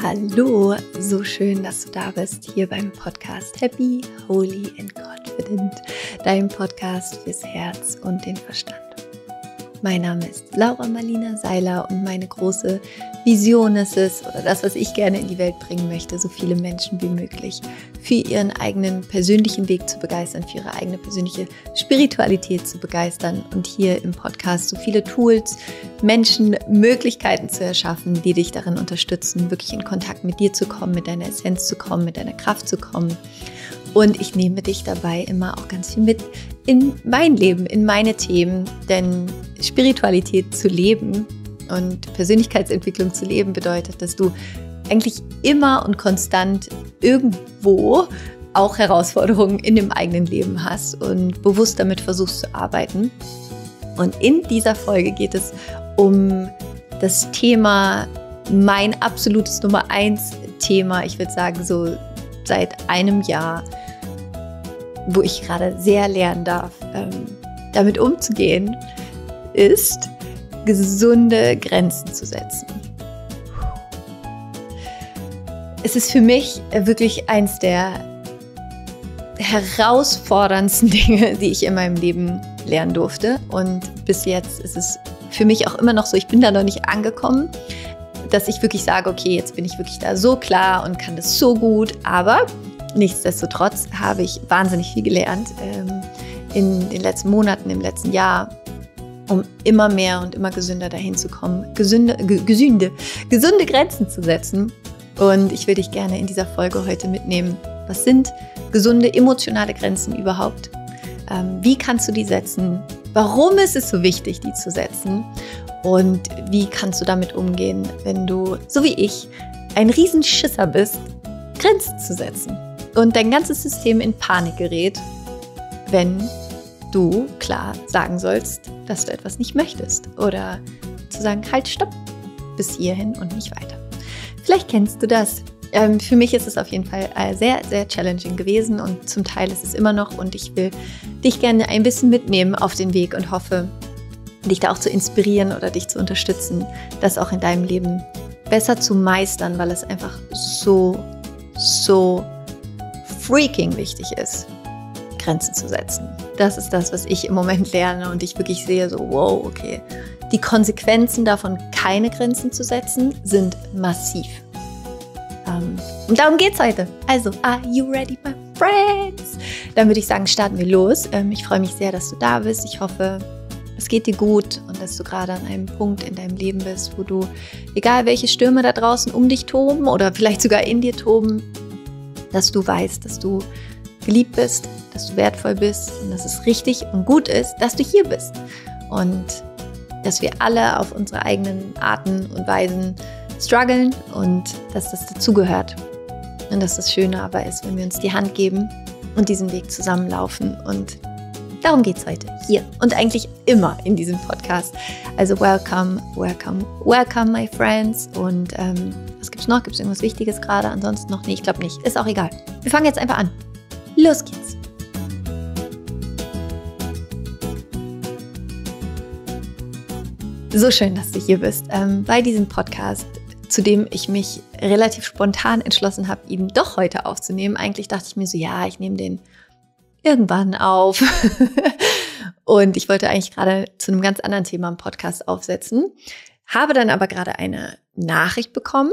Hallo, so schön, dass du da bist hier beim Podcast Happy, Holy and Confident, deinem Podcast fürs Herz und den Verstand. Mein Name ist Laura Marlina Seiler und meine große Vision ist es, oder das, was ich gerne in die Welt bringen möchte, so viele Menschen wie möglich für ihren eigenen persönlichen Weg zu begeistern, für ihre eigene persönliche Spiritualität zu begeistern und hier im Podcast so viele Tools, Menschen, Möglichkeiten zu erschaffen, die dich darin unterstützen, wirklich in Kontakt mit dir zu kommen, mit deiner Essenz zu kommen, mit deiner Kraft zu kommen und ich nehme dich dabei immer auch ganz viel mit in mein Leben, in meine Themen. Denn Spiritualität zu leben und Persönlichkeitsentwicklung zu leben bedeutet, dass du eigentlich immer und konstant irgendwo auch Herausforderungen in dem eigenen Leben hast und bewusst damit versuchst zu arbeiten. Und in dieser Folge geht es um das Thema, mein absolutes Nummer 1 Thema, ich würde sagen, so seit einem Jahr, wo ich gerade sehr lernen darf, ähm, damit umzugehen, ist, gesunde Grenzen zu setzen. Es ist für mich äh, wirklich eins der herausforderndsten Dinge, die ich in meinem Leben lernen durfte. Und bis jetzt ist es für mich auch immer noch so, ich bin da noch nicht angekommen, dass ich wirklich sage, okay, jetzt bin ich wirklich da so klar und kann das so gut, aber nichtsdestotrotz habe ich wahnsinnig viel gelernt ähm, in den letzten Monaten, im letzten Jahr, um immer mehr und immer gesünder dahin zu kommen, gesünde, gesünde, gesunde Grenzen zu setzen. Und ich will dich gerne in dieser Folge heute mitnehmen. Was sind gesunde emotionale Grenzen überhaupt? Ähm, wie kannst du die setzen? Warum ist es so wichtig, die zu setzen? Und wie kannst du damit umgehen, wenn du, so wie ich, ein Riesenschisser bist, Grenzen zu setzen? Und dein ganzes System in Panik gerät, wenn du klar sagen sollst, dass du etwas nicht möchtest. Oder zu sagen, halt, stopp, bis hierhin und nicht weiter. Vielleicht kennst du das. Ähm, für mich ist es auf jeden Fall äh, sehr, sehr challenging gewesen und zum Teil ist es immer noch. Und ich will dich gerne ein bisschen mitnehmen auf den Weg und hoffe, dich da auch zu inspirieren oder dich zu unterstützen, das auch in deinem Leben besser zu meistern, weil es einfach so, so freaking wichtig ist, Grenzen zu setzen. Das ist das, was ich im Moment lerne und ich wirklich sehe, so, wow, okay. Die Konsequenzen davon, keine Grenzen zu setzen, sind massiv. Ähm, und darum geht's heute. Also, are you ready, my friends? Dann würde ich sagen, starten wir los. Ähm, ich freue mich sehr, dass du da bist. Ich hoffe, es geht dir gut und dass du gerade an einem Punkt in deinem Leben bist, wo du, egal welche Stürme da draußen um dich toben oder vielleicht sogar in dir toben, dass du weißt, dass du geliebt bist, dass du wertvoll bist und dass es richtig und gut ist, dass du hier bist. Und dass wir alle auf unsere eigenen Arten und Weisen strugglen und dass das dazugehört. Und dass das Schöne aber ist, wenn wir uns die Hand geben und diesen Weg zusammenlaufen. Und darum geht es heute hier und eigentlich immer in diesem Podcast. Also welcome, welcome, welcome, my friends. Und ähm, was gibt's noch? Gibt es irgendwas Wichtiges gerade? Ansonsten noch? nicht. ich glaube nicht. Ist auch egal. Wir fangen jetzt einfach an. Los geht's. So schön, dass du hier bist ähm, bei diesem Podcast zu dem ich mich relativ spontan entschlossen habe, ihn doch heute aufzunehmen. Eigentlich dachte ich mir so, ja, ich nehme den irgendwann auf. und ich wollte eigentlich gerade zu einem ganz anderen Thema einen Podcast aufsetzen, habe dann aber gerade eine Nachricht bekommen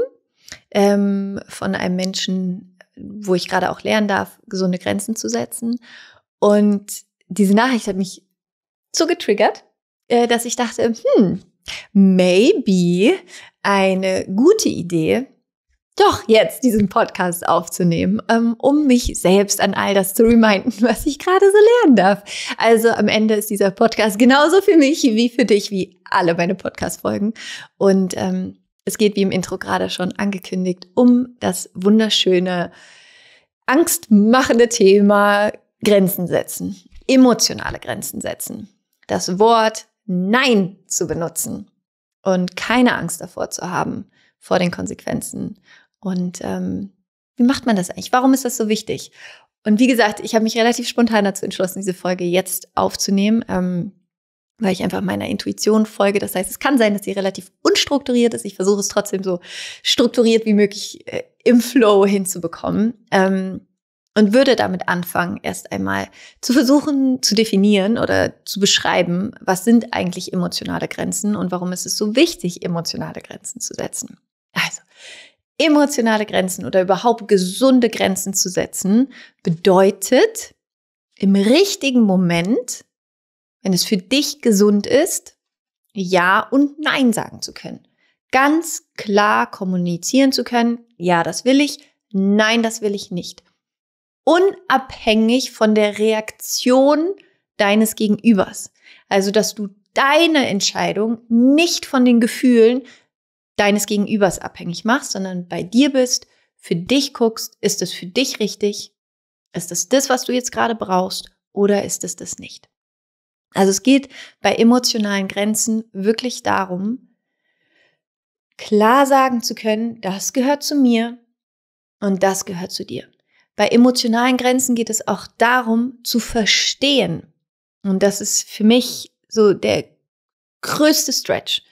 ähm, von einem Menschen, wo ich gerade auch lernen darf, gesunde Grenzen zu setzen. Und diese Nachricht hat mich so getriggert, äh, dass ich dachte, hm, maybe eine gute Idee, doch jetzt diesen Podcast aufzunehmen, ähm, um mich selbst an all das zu reminden, was ich gerade so lernen darf. Also am Ende ist dieser Podcast genauso für mich wie für dich, wie alle meine Podcast-Folgen. Und ähm, es geht, wie im Intro gerade schon angekündigt, um das wunderschöne, angstmachende Thema Grenzen setzen, emotionale Grenzen setzen. Das Wort Nein zu benutzen und keine Angst davor zu haben, vor den Konsequenzen. Und ähm, wie macht man das eigentlich? Warum ist das so wichtig? Und wie gesagt, ich habe mich relativ spontan dazu entschlossen, diese Folge jetzt aufzunehmen, ähm, weil ich einfach meiner Intuition folge. Das heißt, es kann sein, dass sie relativ unstrukturiert ist. Ich versuche es trotzdem so strukturiert wie möglich äh, im Flow hinzubekommen. Ähm, und würde damit anfangen, erst einmal zu versuchen zu definieren oder zu beschreiben, was sind eigentlich emotionale Grenzen und warum ist es so wichtig, emotionale Grenzen zu setzen. Also, emotionale Grenzen oder überhaupt gesunde Grenzen zu setzen bedeutet, im richtigen Moment, wenn es für dich gesund ist, Ja und Nein sagen zu können. Ganz klar kommunizieren zu können, ja, das will ich, nein, das will ich nicht unabhängig von der Reaktion deines Gegenübers. Also, dass du deine Entscheidung nicht von den Gefühlen deines Gegenübers abhängig machst, sondern bei dir bist, für dich guckst, ist es für dich richtig? Ist es das, was du jetzt gerade brauchst oder ist es das nicht? Also es geht bei emotionalen Grenzen wirklich darum, klar sagen zu können, das gehört zu mir und das gehört zu dir. Bei emotionalen Grenzen geht es auch darum, zu verstehen. Und das ist für mich so der größte Stretch.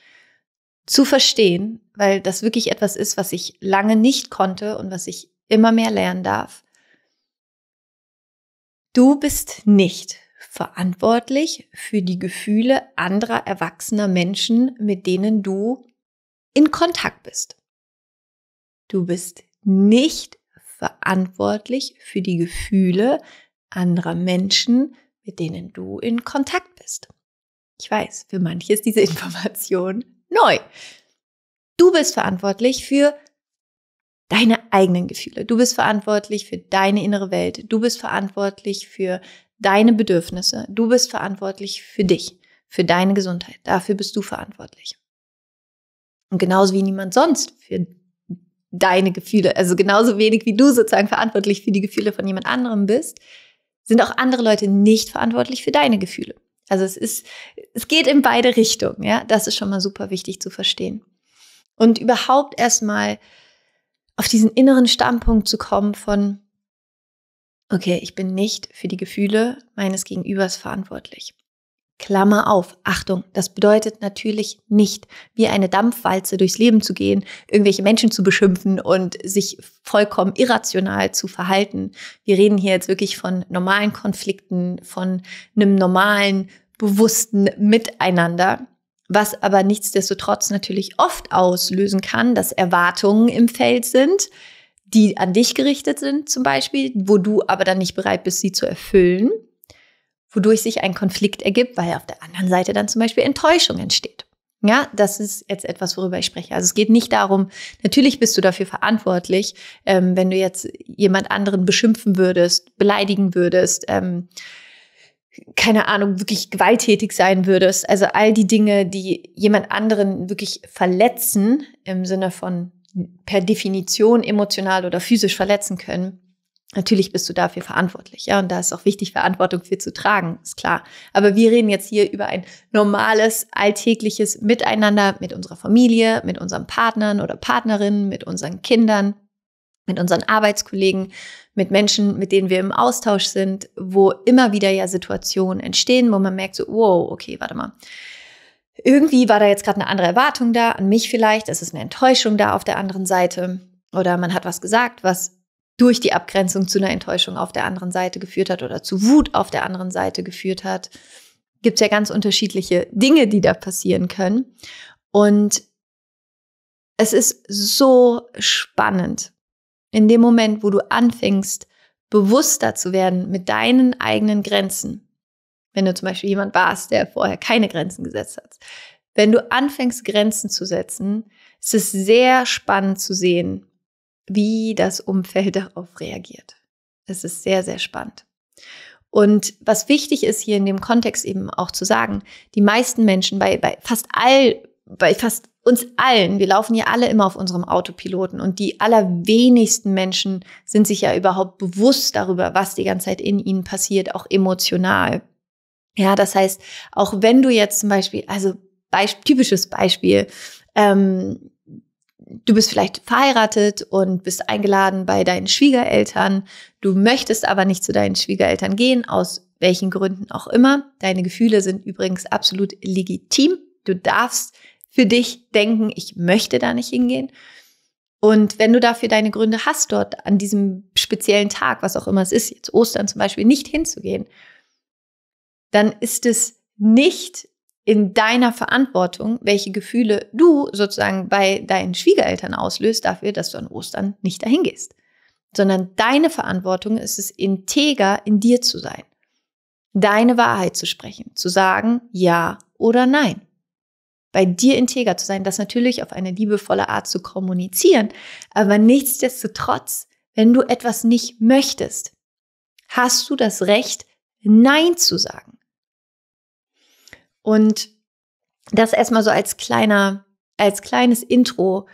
Zu verstehen, weil das wirklich etwas ist, was ich lange nicht konnte und was ich immer mehr lernen darf. Du bist nicht verantwortlich für die Gefühle anderer erwachsener Menschen, mit denen du in Kontakt bist. Du bist nicht verantwortlich für die Gefühle anderer Menschen, mit denen du in Kontakt bist. Ich weiß, für manche ist diese Information neu. Du bist verantwortlich für deine eigenen Gefühle. Du bist verantwortlich für deine innere Welt. Du bist verantwortlich für deine Bedürfnisse. Du bist verantwortlich für dich, für deine Gesundheit. Dafür bist du verantwortlich. Und genauso wie niemand sonst für deine Gefühle, also genauso wenig wie du sozusagen verantwortlich für die Gefühle von jemand anderem bist, sind auch andere Leute nicht verantwortlich für deine Gefühle. Also es ist, es geht in beide Richtungen, ja. Das ist schon mal super wichtig zu verstehen. Und überhaupt erstmal auf diesen inneren Standpunkt zu kommen von, okay, ich bin nicht für die Gefühle meines Gegenübers verantwortlich. Klammer auf, Achtung, das bedeutet natürlich nicht, wie eine Dampfwalze durchs Leben zu gehen, irgendwelche Menschen zu beschimpfen und sich vollkommen irrational zu verhalten. Wir reden hier jetzt wirklich von normalen Konflikten, von einem normalen, bewussten Miteinander, was aber nichtsdestotrotz natürlich oft auslösen kann, dass Erwartungen im Feld sind, die an dich gerichtet sind zum Beispiel, wo du aber dann nicht bereit bist, sie zu erfüllen wodurch sich ein Konflikt ergibt, weil auf der anderen Seite dann zum Beispiel Enttäuschung entsteht. Ja, das ist jetzt etwas, worüber ich spreche. Also es geht nicht darum, natürlich bist du dafür verantwortlich, ähm, wenn du jetzt jemand anderen beschimpfen würdest, beleidigen würdest, ähm, keine Ahnung, wirklich gewalttätig sein würdest. Also all die Dinge, die jemand anderen wirklich verletzen, im Sinne von per Definition emotional oder physisch verletzen können, Natürlich bist du dafür verantwortlich, ja, und da ist auch wichtig, Verantwortung für zu tragen, ist klar. Aber wir reden jetzt hier über ein normales, alltägliches Miteinander mit unserer Familie, mit unseren Partnern oder Partnerinnen, mit unseren Kindern, mit unseren Arbeitskollegen, mit Menschen, mit denen wir im Austausch sind, wo immer wieder ja Situationen entstehen, wo man merkt so, wow, okay, warte mal. Irgendwie war da jetzt gerade eine andere Erwartung da, an mich vielleicht, es ist eine Enttäuschung da auf der anderen Seite oder man hat was gesagt, was durch die Abgrenzung zu einer Enttäuschung auf der anderen Seite geführt hat oder zu Wut auf der anderen Seite geführt hat. Gibt es ja ganz unterschiedliche Dinge, die da passieren können. Und es ist so spannend, in dem Moment, wo du anfängst, bewusster zu werden mit deinen eigenen Grenzen. Wenn du zum Beispiel jemand warst, der vorher keine Grenzen gesetzt hat. Wenn du anfängst, Grenzen zu setzen, ist es sehr spannend zu sehen, wie das Umfeld darauf reagiert. Es ist sehr, sehr spannend. Und was wichtig ist hier in dem Kontext eben auch zu sagen, die meisten Menschen bei, bei fast all, bei fast uns allen, wir laufen ja alle immer auf unserem Autopiloten und die allerwenigsten Menschen sind sich ja überhaupt bewusst darüber, was die ganze Zeit in ihnen passiert, auch emotional. Ja, das heißt, auch wenn du jetzt zum Beispiel, also Beisp typisches Beispiel, ähm, du bist vielleicht verheiratet und bist eingeladen bei deinen Schwiegereltern, du möchtest aber nicht zu deinen Schwiegereltern gehen, aus welchen Gründen auch immer. Deine Gefühle sind übrigens absolut legitim. Du darfst für dich denken, ich möchte da nicht hingehen. Und wenn du dafür deine Gründe hast, dort an diesem speziellen Tag, was auch immer es ist, jetzt Ostern zum Beispiel, nicht hinzugehen, dann ist es nicht in deiner Verantwortung, welche Gefühle du sozusagen bei deinen Schwiegereltern auslöst dafür, dass du an Ostern nicht dahin gehst. Sondern deine Verantwortung ist es, integer in dir zu sein. Deine Wahrheit zu sprechen, zu sagen Ja oder Nein. Bei dir integer zu sein, das natürlich auf eine liebevolle Art zu kommunizieren, aber nichtsdestotrotz, wenn du etwas nicht möchtest, hast du das Recht, Nein zu sagen. Und das erstmal so als kleiner, als kleines Intro,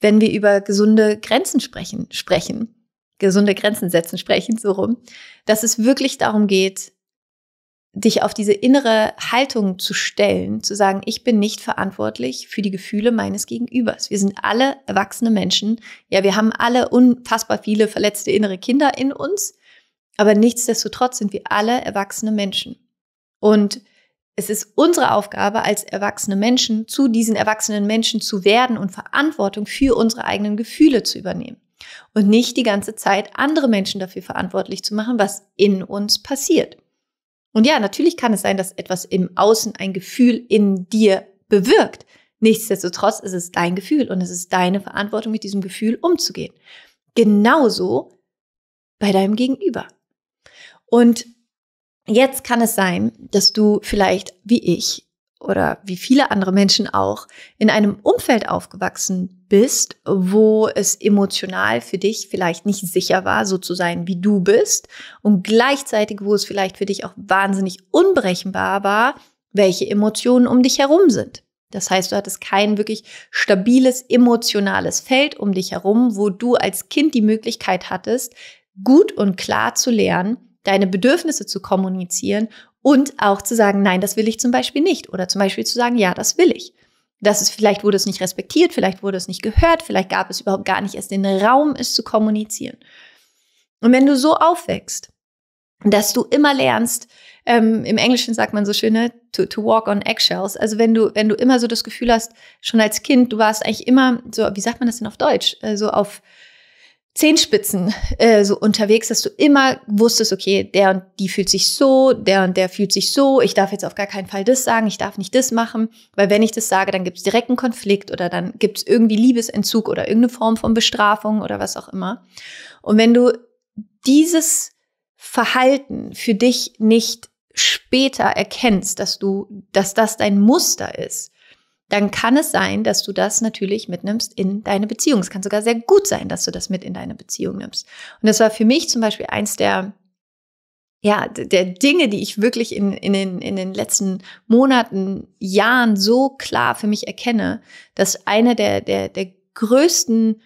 wenn wir über gesunde Grenzen sprechen, sprechen, gesunde Grenzen setzen, sprechen, so rum, dass es wirklich darum geht, dich auf diese innere Haltung zu stellen, zu sagen, ich bin nicht verantwortlich für die Gefühle meines Gegenübers. Wir sind alle erwachsene Menschen. Ja, wir haben alle unfassbar viele verletzte innere Kinder in uns, aber nichtsdestotrotz sind wir alle erwachsene Menschen. Und es ist unsere Aufgabe als erwachsene Menschen, zu diesen erwachsenen Menschen zu werden und Verantwortung für unsere eigenen Gefühle zu übernehmen. Und nicht die ganze Zeit andere Menschen dafür verantwortlich zu machen, was in uns passiert. Und ja, natürlich kann es sein, dass etwas im Außen ein Gefühl in dir bewirkt. Nichtsdestotrotz ist es dein Gefühl und es ist deine Verantwortung, mit diesem Gefühl umzugehen. Genauso bei deinem Gegenüber. Und Jetzt kann es sein, dass du vielleicht wie ich oder wie viele andere Menschen auch in einem Umfeld aufgewachsen bist, wo es emotional für dich vielleicht nicht sicher war, so zu sein, wie du bist und gleichzeitig, wo es vielleicht für dich auch wahnsinnig unberechenbar war, welche Emotionen um dich herum sind. Das heißt, du hattest kein wirklich stabiles emotionales Feld um dich herum, wo du als Kind die Möglichkeit hattest, gut und klar zu lernen, deine Bedürfnisse zu kommunizieren und auch zu sagen, nein, das will ich zum Beispiel nicht. Oder zum Beispiel zu sagen, ja, das will ich. Das ist, vielleicht wurde es nicht respektiert, vielleicht wurde es nicht gehört, vielleicht gab es überhaupt gar nicht erst den Raum, es zu kommunizieren. Und wenn du so aufwächst, dass du immer lernst, ähm, im Englischen sagt man so schön, ne? to, to walk on eggshells. Also wenn du, wenn du immer so das Gefühl hast, schon als Kind, du warst eigentlich immer so, wie sagt man das denn auf Deutsch? Äh, so also auf, Zehenspitzen äh, so unterwegs, dass du immer wusstest, okay, der und die fühlt sich so, der und der fühlt sich so, ich darf jetzt auf gar keinen Fall das sagen, ich darf nicht das machen, weil wenn ich das sage, dann gibt es direkt einen Konflikt oder dann gibt es irgendwie Liebesentzug oder irgendeine Form von Bestrafung oder was auch immer. Und wenn du dieses Verhalten für dich nicht später erkennst, dass du, dass das dein Muster ist, dann kann es sein, dass du das natürlich mitnimmst in deine Beziehung. Es kann sogar sehr gut sein, dass du das mit in deine Beziehung nimmst. Und das war für mich zum Beispiel eins der ja, der Dinge, die ich wirklich in, in, den, in den letzten Monaten, Jahren so klar für mich erkenne, dass einer der, der, der größten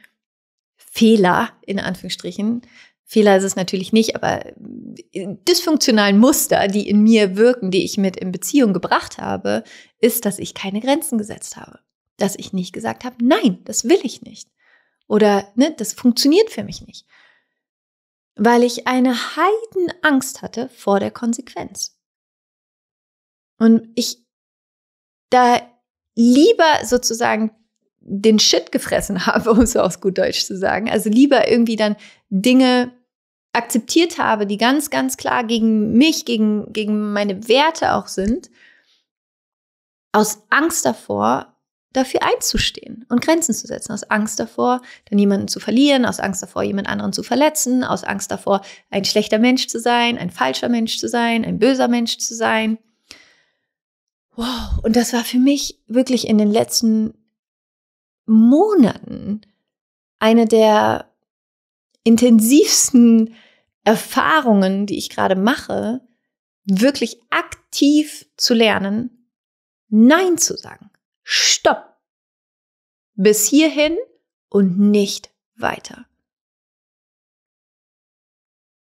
Fehler, in Anführungsstrichen, Fehler ist es natürlich nicht, aber äh, dysfunktionalen Muster, die in mir wirken, die ich mit in Beziehung gebracht habe, ist, dass ich keine Grenzen gesetzt habe. Dass ich nicht gesagt habe, nein, das will ich nicht. Oder, ne, das funktioniert für mich nicht. Weil ich eine Heidenangst hatte vor der Konsequenz. Und ich da lieber sozusagen den Shit gefressen habe, um es aus gut Deutsch zu sagen. Also lieber irgendwie dann Dinge akzeptiert habe, die ganz, ganz klar gegen mich, gegen, gegen meine Werte auch sind, aus Angst davor, dafür einzustehen und Grenzen zu setzen, aus Angst davor, dann jemanden zu verlieren, aus Angst davor, jemand anderen zu verletzen, aus Angst davor, ein schlechter Mensch zu sein, ein falscher Mensch zu sein, ein böser Mensch zu sein. Wow, und das war für mich wirklich in den letzten Monaten eine der intensivsten Erfahrungen, die ich gerade mache, wirklich aktiv zu lernen, Nein zu sagen. Stopp. Bis hierhin und nicht weiter.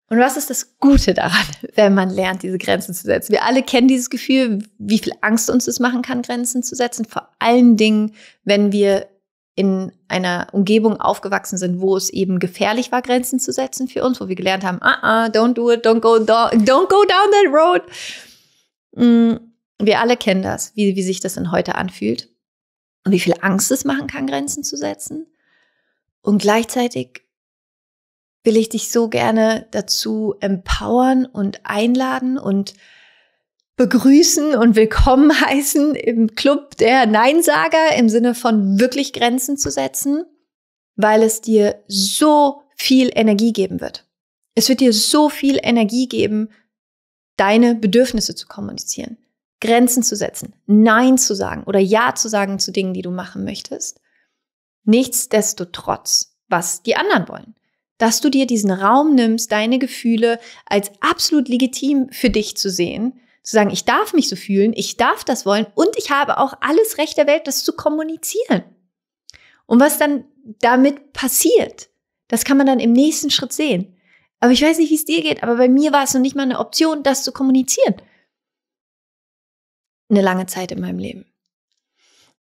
Und was ist das Gute daran, wenn man lernt, diese Grenzen zu setzen? Wir alle kennen dieses Gefühl, wie viel Angst uns das machen kann, Grenzen zu setzen. Vor allen Dingen, wenn wir in einer Umgebung aufgewachsen sind, wo es eben gefährlich war, Grenzen zu setzen für uns, wo wir gelernt haben, ah, uh, uh don't do it, don't go, do, don't go down that road. Mm, wir alle kennen das, wie, wie sich das denn heute anfühlt und wie viel Angst es machen kann, Grenzen zu setzen. Und gleichzeitig will ich dich so gerne dazu empowern und einladen und begrüßen und willkommen heißen im Club der Neinsager im Sinne von wirklich Grenzen zu setzen, weil es dir so viel Energie geben wird. Es wird dir so viel Energie geben, deine Bedürfnisse zu kommunizieren, Grenzen zu setzen, Nein zu sagen oder Ja zu sagen zu Dingen, die du machen möchtest. Nichtsdestotrotz, was die anderen wollen, dass du dir diesen Raum nimmst, deine Gefühle als absolut legitim für dich zu sehen zu sagen, ich darf mich so fühlen, ich darf das wollen und ich habe auch alles Recht der Welt, das zu kommunizieren. Und was dann damit passiert, das kann man dann im nächsten Schritt sehen. Aber ich weiß nicht, wie es dir geht, aber bei mir war es noch nicht mal eine Option, das zu kommunizieren. Eine lange Zeit in meinem Leben.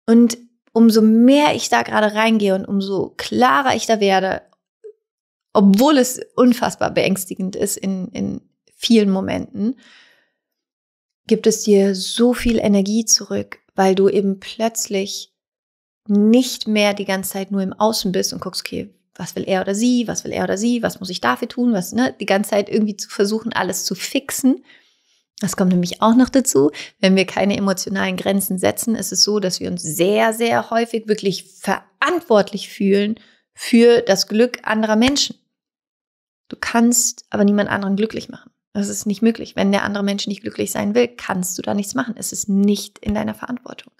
Und umso mehr ich da gerade reingehe und umso klarer ich da werde, obwohl es unfassbar beängstigend ist in, in vielen Momenten, gibt es dir so viel Energie zurück, weil du eben plötzlich nicht mehr die ganze Zeit nur im Außen bist und guckst, okay, was will er oder sie, was will er oder sie, was muss ich dafür tun, was, ne, die ganze Zeit irgendwie zu versuchen, alles zu fixen. Das kommt nämlich auch noch dazu. Wenn wir keine emotionalen Grenzen setzen, ist es so, dass wir uns sehr, sehr häufig wirklich verantwortlich fühlen für das Glück anderer Menschen. Du kannst aber niemand anderen glücklich machen. Das ist nicht möglich. Wenn der andere Mensch nicht glücklich sein will, kannst du da nichts machen. Es ist nicht in deiner Verantwortung.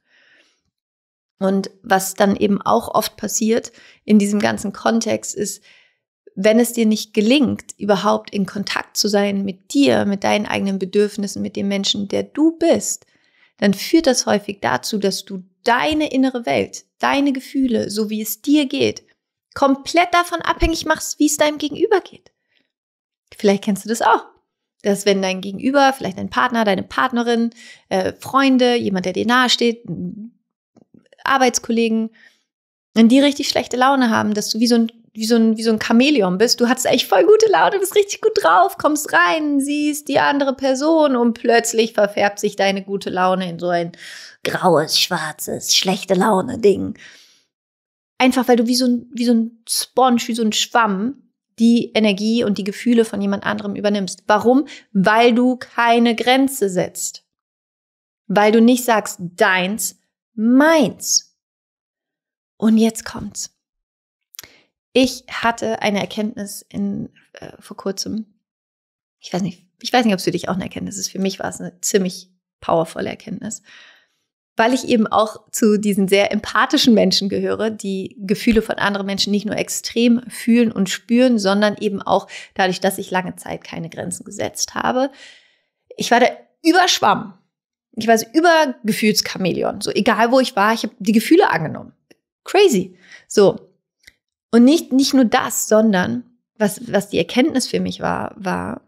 Und was dann eben auch oft passiert in diesem ganzen Kontext ist, wenn es dir nicht gelingt, überhaupt in Kontakt zu sein mit dir, mit deinen eigenen Bedürfnissen, mit dem Menschen, der du bist, dann führt das häufig dazu, dass du deine innere Welt, deine Gefühle, so wie es dir geht, komplett davon abhängig machst, wie es deinem Gegenüber geht. Vielleicht kennst du das auch dass wenn dein Gegenüber, vielleicht dein Partner, deine Partnerin, äh, Freunde, jemand, der dir nahesteht, Arbeitskollegen, wenn die richtig schlechte Laune haben, dass du wie so ein wie so ein, wie so ein Chamäleon bist. Du hattest echt voll gute Laune, bist richtig gut drauf, kommst rein, siehst die andere Person und plötzlich verfärbt sich deine gute Laune in so ein graues, schwarzes, schlechte Laune Ding. Einfach weil du wie so ein, wie so ein Sponge, wie so ein Schwamm die Energie und die Gefühle von jemand anderem übernimmst. Warum? Weil du keine Grenze setzt. Weil du nicht sagst, deins, meins. Und jetzt kommt's. Ich hatte eine Erkenntnis in, äh, vor kurzem. Ich weiß nicht, ich weiß nicht, ob es für dich auch eine Erkenntnis ist. Für mich war es eine ziemlich powervolle Erkenntnis weil ich eben auch zu diesen sehr empathischen Menschen gehöre, die Gefühle von anderen Menschen nicht nur extrem fühlen und spüren, sondern eben auch dadurch, dass ich lange Zeit keine Grenzen gesetzt habe. Ich war der Überschwamm. Ich war so über Gefühlschameleon. So egal wo ich war, ich habe die Gefühle angenommen. Crazy. So. Und nicht, nicht nur das, sondern was, was die Erkenntnis für mich war, war,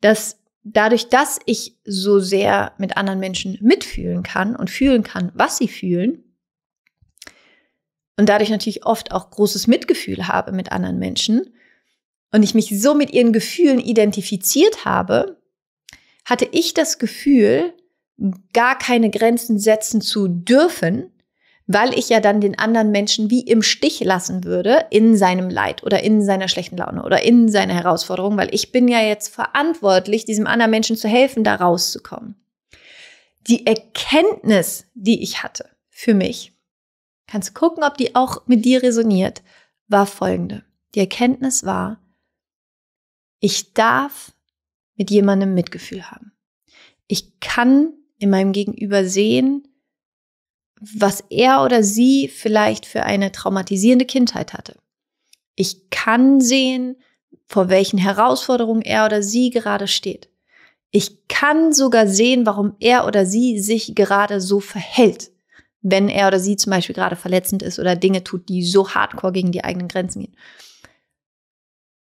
dass dadurch, dass ich so sehr mit anderen Menschen mitfühlen kann und fühlen kann, was sie fühlen, und dadurch natürlich oft auch großes Mitgefühl habe mit anderen Menschen und ich mich so mit ihren Gefühlen identifiziert habe, hatte ich das Gefühl, gar keine Grenzen setzen zu dürfen, weil ich ja dann den anderen Menschen wie im Stich lassen würde in seinem Leid oder in seiner schlechten Laune oder in seiner Herausforderung, weil ich bin ja jetzt verantwortlich, diesem anderen Menschen zu helfen, da rauszukommen. Die Erkenntnis, die ich hatte für mich, kannst du gucken, ob die auch mit dir resoniert, war folgende. Die Erkenntnis war, ich darf mit jemandem Mitgefühl haben. Ich kann in meinem Gegenüber sehen, was er oder sie vielleicht für eine traumatisierende Kindheit hatte. Ich kann sehen, vor welchen Herausforderungen er oder sie gerade steht. Ich kann sogar sehen, warum er oder sie sich gerade so verhält, wenn er oder sie zum Beispiel gerade verletzend ist oder Dinge tut, die so hardcore gegen die eigenen Grenzen gehen.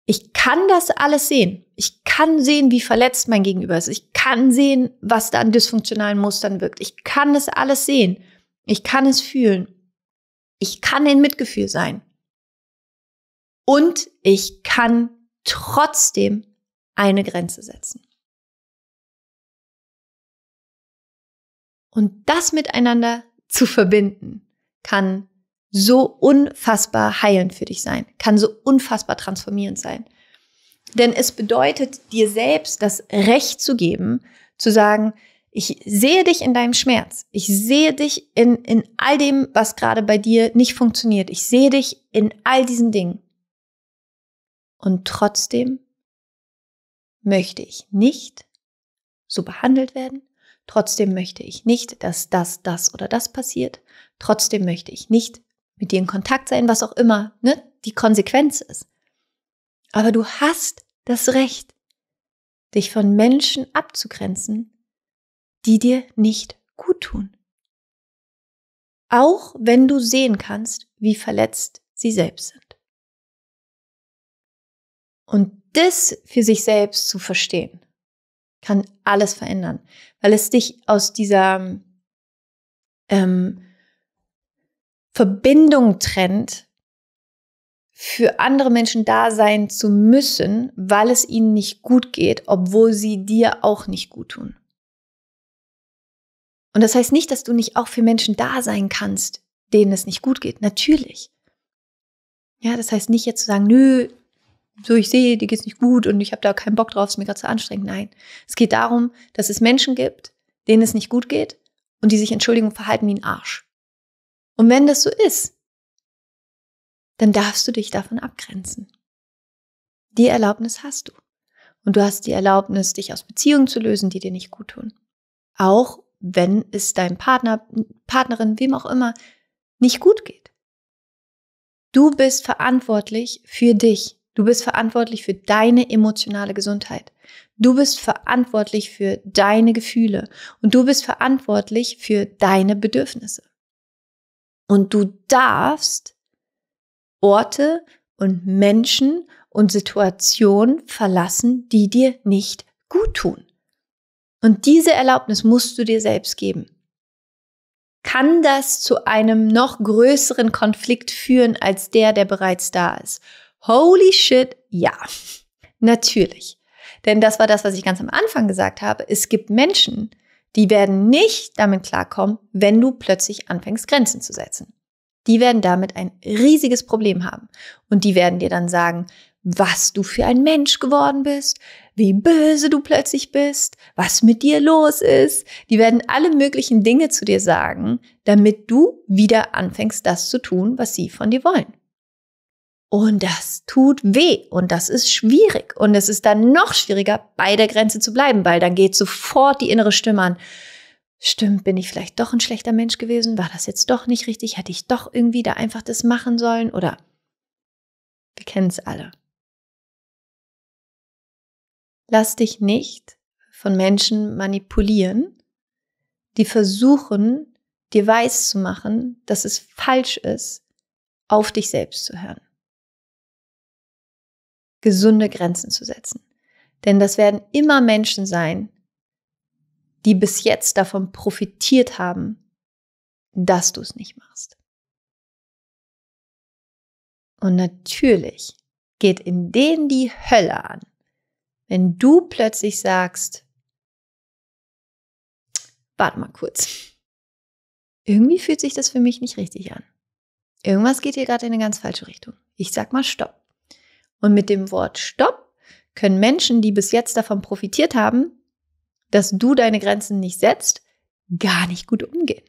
Ich kann das alles sehen. Ich kann sehen, wie verletzt mein Gegenüber ist. Ich kann sehen, was da an dysfunktionalen Mustern wirkt. Ich kann das alles sehen. Ich kann es fühlen. Ich kann in Mitgefühl sein. Und ich kann trotzdem eine Grenze setzen. Und das miteinander zu verbinden, kann so unfassbar heilend für dich sein, kann so unfassbar transformierend sein. Denn es bedeutet dir selbst das Recht zu geben, zu sagen, ich sehe dich in deinem Schmerz. Ich sehe dich in, in all dem, was gerade bei dir nicht funktioniert. Ich sehe dich in all diesen Dingen. Und trotzdem möchte ich nicht so behandelt werden. Trotzdem möchte ich nicht, dass das, das oder das passiert. Trotzdem möchte ich nicht mit dir in Kontakt sein, was auch immer ne, die Konsequenz ist. Aber du hast das Recht, dich von Menschen abzugrenzen, die dir nicht gut tun. Auch wenn du sehen kannst, wie verletzt sie selbst sind. Und das für sich selbst zu verstehen, kann alles verändern, weil es dich aus dieser ähm, Verbindung trennt, für andere Menschen da sein zu müssen, weil es ihnen nicht gut geht, obwohl sie dir auch nicht gut tun. Und das heißt nicht, dass du nicht auch für Menschen da sein kannst, denen es nicht gut geht. Natürlich. Ja, das heißt nicht jetzt zu sagen, nö, so ich sehe, dir geht's nicht gut und ich habe da keinen Bock drauf, es mir gerade zu anstrengend. Nein, es geht darum, dass es Menschen gibt, denen es nicht gut geht und die sich Entschuldigung verhalten wie ein Arsch. Und wenn das so ist, dann darfst du dich davon abgrenzen. Die Erlaubnis hast du. Und du hast die Erlaubnis, dich aus Beziehungen zu lösen, die dir nicht gut tun. Auch wenn es deinem Partner, Partnerin, wem auch immer, nicht gut geht. Du bist verantwortlich für dich. Du bist verantwortlich für deine emotionale Gesundheit. Du bist verantwortlich für deine Gefühle und du bist verantwortlich für deine Bedürfnisse. Und du darfst Orte und Menschen und Situationen verlassen, die dir nicht gut tun. Und diese Erlaubnis musst du dir selbst geben. Kann das zu einem noch größeren Konflikt führen als der, der bereits da ist? Holy shit, ja. Natürlich. Denn das war das, was ich ganz am Anfang gesagt habe. Es gibt Menschen, die werden nicht damit klarkommen, wenn du plötzlich anfängst, Grenzen zu setzen. Die werden damit ein riesiges Problem haben. Und die werden dir dann sagen, was du für ein Mensch geworden bist, wie böse du plötzlich bist, was mit dir los ist. Die werden alle möglichen Dinge zu dir sagen, damit du wieder anfängst, das zu tun, was sie von dir wollen. Und das tut weh und das ist schwierig und es ist dann noch schwieriger, bei der Grenze zu bleiben, weil dann geht sofort die innere Stimme an. Stimmt, bin ich vielleicht doch ein schlechter Mensch gewesen? War das jetzt doch nicht richtig? Hätte ich doch irgendwie da einfach das machen sollen? Oder wir kennen es alle lass dich nicht von Menschen manipulieren, die versuchen, dir weiß zu machen, dass es falsch ist, auf dich selbst zu hören. Gesunde Grenzen zu setzen. Denn das werden immer Menschen sein, die bis jetzt davon profitiert haben, dass du es nicht machst. Und natürlich geht in denen die Hölle an, wenn du plötzlich sagst, warte mal kurz, irgendwie fühlt sich das für mich nicht richtig an. Irgendwas geht hier gerade in eine ganz falsche Richtung. Ich sag mal Stopp. Und mit dem Wort Stopp können Menschen, die bis jetzt davon profitiert haben, dass du deine Grenzen nicht setzt, gar nicht gut umgehen.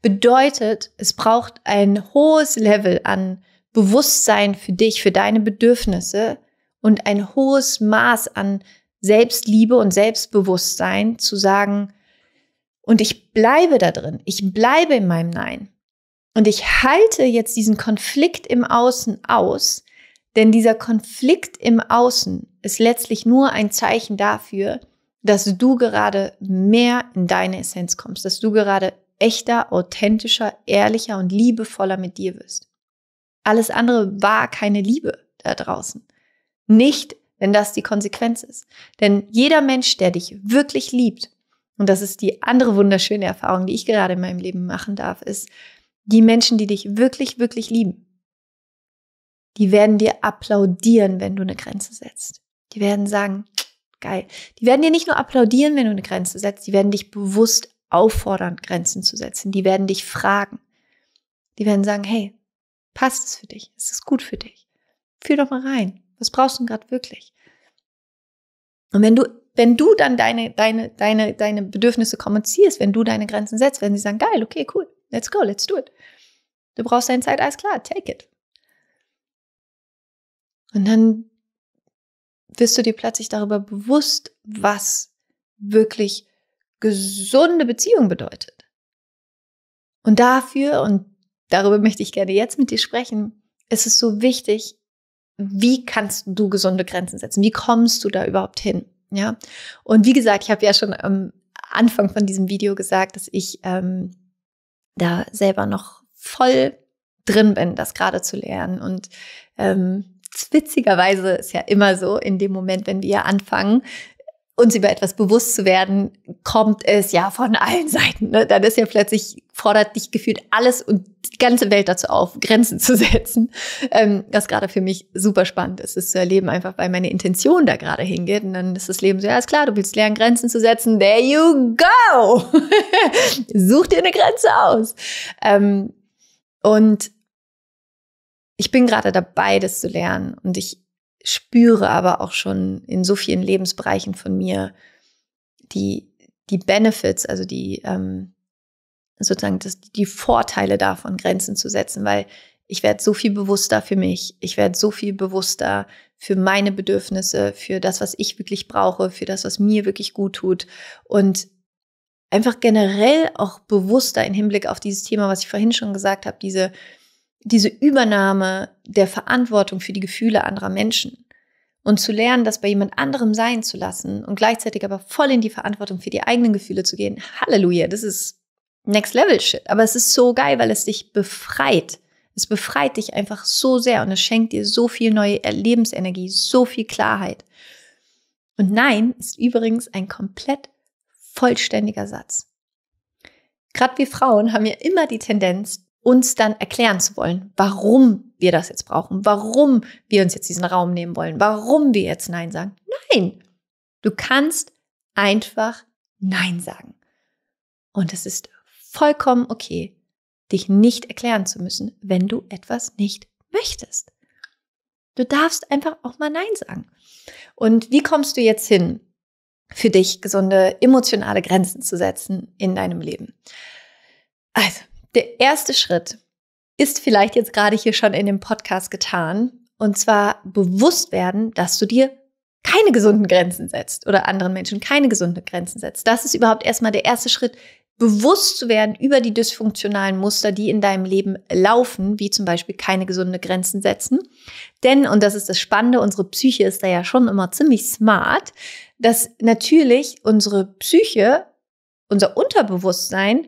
Bedeutet, es braucht ein hohes Level an Bewusstsein für dich, für deine Bedürfnisse, und ein hohes Maß an Selbstliebe und Selbstbewusstsein zu sagen, und ich bleibe da drin, ich bleibe in meinem Nein. Und ich halte jetzt diesen Konflikt im Außen aus, denn dieser Konflikt im Außen ist letztlich nur ein Zeichen dafür, dass du gerade mehr in deine Essenz kommst, dass du gerade echter, authentischer, ehrlicher und liebevoller mit dir wirst. Alles andere war keine Liebe da draußen. Nicht, wenn das die Konsequenz ist. Denn jeder Mensch, der dich wirklich liebt, und das ist die andere wunderschöne Erfahrung, die ich gerade in meinem Leben machen darf, ist, die Menschen, die dich wirklich, wirklich lieben, die werden dir applaudieren, wenn du eine Grenze setzt. Die werden sagen, geil. Die werden dir nicht nur applaudieren, wenn du eine Grenze setzt, die werden dich bewusst auffordern, Grenzen zu setzen. Die werden dich fragen. Die werden sagen, hey, passt es für dich? Ist es gut für dich? Fühl doch mal rein. Was brauchst du gerade wirklich? Und wenn du, wenn du dann deine, deine, deine, deine Bedürfnisse kommunizierst, wenn du deine Grenzen setzt, werden sie sagen, geil, okay, cool, let's go, let's do it. Du brauchst deine Zeit, alles klar, take it. Und dann wirst du dir plötzlich darüber bewusst, was wirklich gesunde Beziehung bedeutet. Und dafür, und darüber möchte ich gerne jetzt mit dir sprechen, ist es so wichtig, wie kannst du gesunde Grenzen setzen? Wie kommst du da überhaupt hin? Ja. Und wie gesagt, ich habe ja schon am Anfang von diesem Video gesagt, dass ich ähm, da selber noch voll drin bin, das gerade zu lernen. Und ähm, witzigerweise ist ja immer so, in dem Moment, wenn wir anfangen, uns über etwas bewusst zu werden, kommt es ja von allen Seiten. Ne? Dann ist ja plötzlich, fordert dich gefühlt alles und die ganze Welt dazu auf, Grenzen zu setzen. Ähm, was gerade für mich super spannend ist, ist zu erleben, einfach weil meine Intention da gerade hingeht. Und dann ist das Leben so, ja, ist klar, du willst lernen, Grenzen zu setzen. There you go! Such dir eine Grenze aus. Ähm, und ich bin gerade dabei, das zu lernen. Und ich spüre aber auch schon in so vielen Lebensbereichen von mir die, die Benefits, also die ähm, sozusagen das, die Vorteile davon, Grenzen zu setzen, weil ich werde so viel bewusster für mich, ich werde so viel bewusster für meine Bedürfnisse, für das, was ich wirklich brauche, für das, was mir wirklich gut tut und einfach generell auch bewusster im Hinblick auf dieses Thema, was ich vorhin schon gesagt habe, diese diese Übernahme der Verantwortung für die Gefühle anderer Menschen und zu lernen, das bei jemand anderem sein zu lassen und gleichzeitig aber voll in die Verantwortung für die eigenen Gefühle zu gehen. Halleluja, das ist Next Level Shit. Aber es ist so geil, weil es dich befreit. Es befreit dich einfach so sehr und es schenkt dir so viel neue Lebensenergie, so viel Klarheit. Und Nein ist übrigens ein komplett vollständiger Satz. Gerade wir Frauen haben ja immer die Tendenz, uns dann erklären zu wollen, warum wir das jetzt brauchen, warum wir uns jetzt diesen Raum nehmen wollen, warum wir jetzt Nein sagen. Nein, du kannst einfach Nein sagen. Und es ist vollkommen okay, dich nicht erklären zu müssen, wenn du etwas nicht möchtest. Du darfst einfach auch mal Nein sagen. Und wie kommst du jetzt hin, für dich gesunde emotionale Grenzen zu setzen in deinem Leben? Also, der erste Schritt ist vielleicht jetzt gerade hier schon in dem Podcast getan. Und zwar bewusst werden, dass du dir keine gesunden Grenzen setzt oder anderen Menschen keine gesunden Grenzen setzt. Das ist überhaupt erstmal der erste Schritt, bewusst zu werden über die dysfunktionalen Muster, die in deinem Leben laufen, wie zum Beispiel keine gesunden Grenzen setzen. Denn, und das ist das Spannende, unsere Psyche ist da ja schon immer ziemlich smart, dass natürlich unsere Psyche, unser Unterbewusstsein,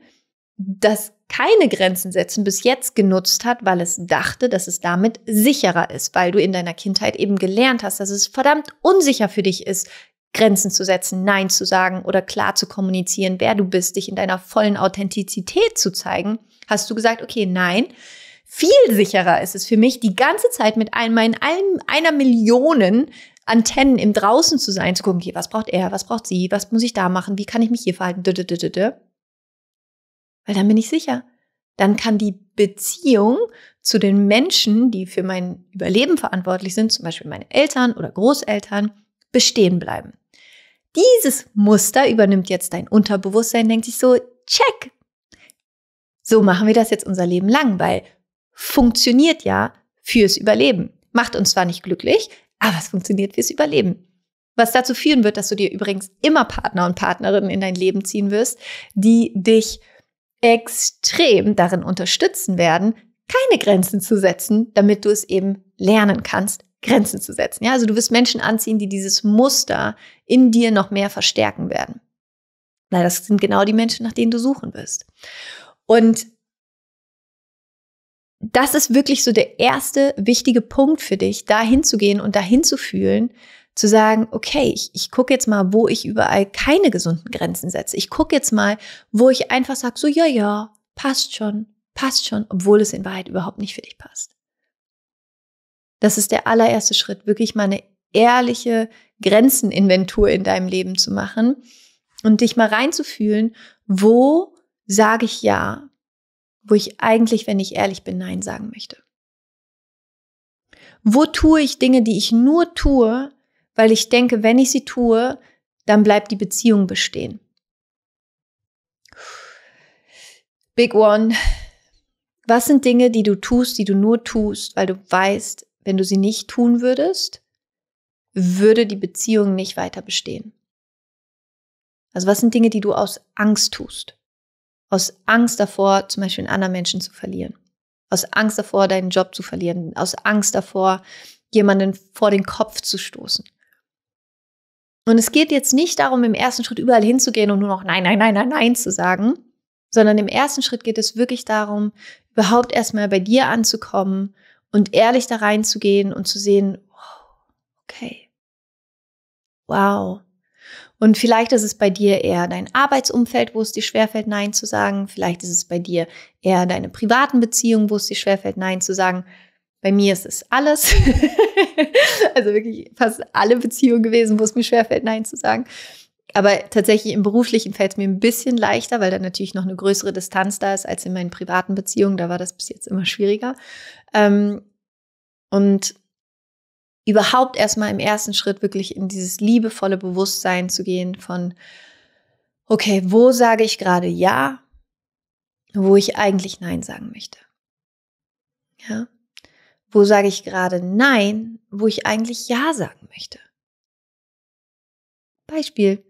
das keine Grenzen setzen bis jetzt genutzt hat, weil es dachte, dass es damit sicherer ist, weil du in deiner Kindheit eben gelernt hast, dass es verdammt unsicher für dich ist, Grenzen zu setzen, Nein zu sagen oder klar zu kommunizieren, wer du bist, dich in deiner vollen Authentizität zu zeigen, hast du gesagt, okay, nein. Viel sicherer ist es für mich, die ganze Zeit mit einem, in einem, einer Millionen Antennen im Draußen zu sein, zu gucken, okay, was braucht er, was braucht sie, was muss ich da machen, wie kann ich mich hier verhalten, weil dann bin ich sicher. Dann kann die Beziehung zu den Menschen, die für mein Überleben verantwortlich sind, zum Beispiel meine Eltern oder Großeltern, bestehen bleiben. Dieses Muster übernimmt jetzt dein Unterbewusstsein, denkt sich so, check. So machen wir das jetzt unser Leben lang, weil funktioniert ja fürs Überleben. Macht uns zwar nicht glücklich, aber es funktioniert fürs Überleben. Was dazu führen wird, dass du dir übrigens immer Partner und Partnerinnen in dein Leben ziehen wirst, die dich extrem darin unterstützen werden, keine Grenzen zu setzen, damit du es eben lernen kannst, Grenzen zu setzen. Ja, also du wirst Menschen anziehen, die dieses Muster in dir noch mehr verstärken werden. Weil das sind genau die Menschen, nach denen du suchen wirst. Und das ist wirklich so der erste wichtige Punkt für dich, dahin zu gehen und dahin zu fühlen, zu sagen, okay, ich, ich gucke jetzt mal, wo ich überall keine gesunden Grenzen setze. Ich gucke jetzt mal, wo ich einfach sage, so ja, ja, passt schon, passt schon, obwohl es in Wahrheit überhaupt nicht für dich passt. Das ist der allererste Schritt, wirklich mal eine ehrliche Grenzeninventur in deinem Leben zu machen und dich mal reinzufühlen, wo sage ich ja, wo ich eigentlich, wenn ich ehrlich bin, nein sagen möchte. Wo tue ich Dinge, die ich nur tue, weil ich denke, wenn ich sie tue, dann bleibt die Beziehung bestehen. Big One. Was sind Dinge, die du tust, die du nur tust, weil du weißt, wenn du sie nicht tun würdest, würde die Beziehung nicht weiter bestehen? Also was sind Dinge, die du aus Angst tust? Aus Angst davor, zum Beispiel einen anderen Menschen zu verlieren. Aus Angst davor, deinen Job zu verlieren. Aus Angst davor, jemanden vor den Kopf zu stoßen. Und es geht jetzt nicht darum, im ersten Schritt überall hinzugehen und nur noch Nein, Nein, Nein, Nein, Nein zu sagen, sondern im ersten Schritt geht es wirklich darum, überhaupt erstmal bei dir anzukommen und ehrlich da reinzugehen und zu sehen, okay, wow. Und vielleicht ist es bei dir eher dein Arbeitsumfeld, wo es dir schwerfällt, Nein zu sagen. Vielleicht ist es bei dir eher deine privaten Beziehungen, wo es dir schwerfällt, Nein zu sagen. Bei mir ist es alles. also wirklich fast alle Beziehungen gewesen, wo es mir schwerfällt, Nein zu sagen. Aber tatsächlich im beruflichen fällt es mir ein bisschen leichter, weil da natürlich noch eine größere Distanz da ist als in meinen privaten Beziehungen. Da war das bis jetzt immer schwieriger. Ähm, und überhaupt erstmal im ersten Schritt wirklich in dieses liebevolle Bewusstsein zu gehen von, okay, wo sage ich gerade Ja, wo ich eigentlich Nein sagen möchte. Ja. Wo sage ich gerade Nein, wo ich eigentlich Ja sagen möchte? Beispiel.